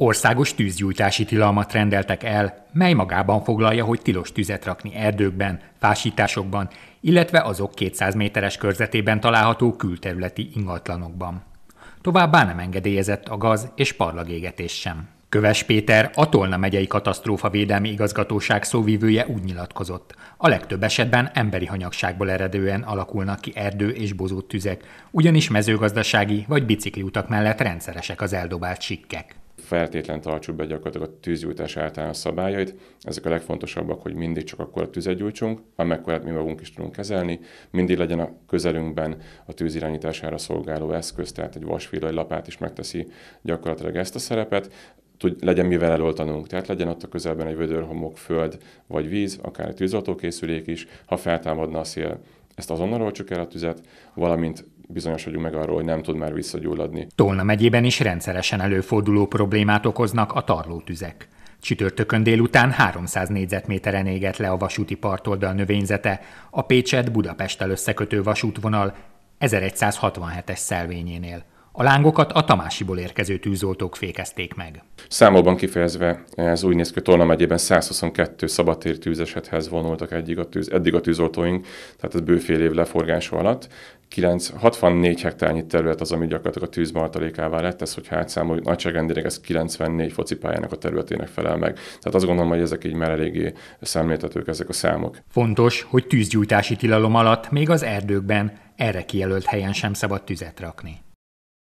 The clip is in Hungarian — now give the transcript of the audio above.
Országos tűzgyújtási tilalmat rendeltek el, mely magában foglalja, hogy tilos tüzet rakni erdőkben, fásításokban, illetve azok 200 méteres körzetében található külterületi ingatlanokban. Továbbá nem engedélyezett a gaz és parlagégetés sem. Köves Péter, a Tolna megyei védelmi igazgatóság szóvívője úgy nyilatkozott. A legtöbb esetben emberi hanyagságból eredően alakulnak ki erdő és bozót tüzek, ugyanis mezőgazdasági vagy bicikliutak mellett rendszeresek az eldobált sikkek feltétlen tartsuk be gyakorlatilag a tűzgyújtás általános szabályait. Ezek a legfontosabbak, hogy mindig csak akkor a tüzet gyújtsunk, amekkorát mi magunk is tudunk kezelni, mindig legyen a közelünkben a tűzirányítására szolgáló eszköz, tehát egy vasvillai lapát is megteszi gyakorlatilag ezt a szerepet, tud, legyen mivel eloltanunk. Tehát legyen ott a közelben egy vödör, homok, föld vagy víz, akár egy tűzoltókészülék is, ha feltámadna a szél, ezt azonnal olcsuk el a tüzet, valamint bizonyosodjunk meg arról, hogy nem tud már visszagyulladni. Tolna megyében is rendszeresen előforduló problémát okoznak a tarlótüzek. Csütörtökön délután 300 négyzetméteren égett le a vasúti partoldal növényzete, a Pécset Budapesttel összekötő vasútvonal 1167-es szelvényénél. A lángokat a Tamásiból érkező tűzoltók fékezték meg. Számolban kifejezve ez úgy néz ki, Tolna megyében 122 szabadtér tűzesethez vonultak eddig a, tűz, eddig a tűzoltóink, tehát ez bőfél év leforgása alatt. 9, 64 hektárnyi terület az, ami gyakorlatilag a tűz lett, ez, hát számoljuk nagyságrendileg ez 94 focipályának a területének felel meg. Tehát azt gondolom, hogy ezek így már eléggé szemléltetők ezek a számok. Fontos, hogy tűzgyújtási tilalom alatt még az erdőkben erre kijelölt helyen sem szabad tüzet rakni.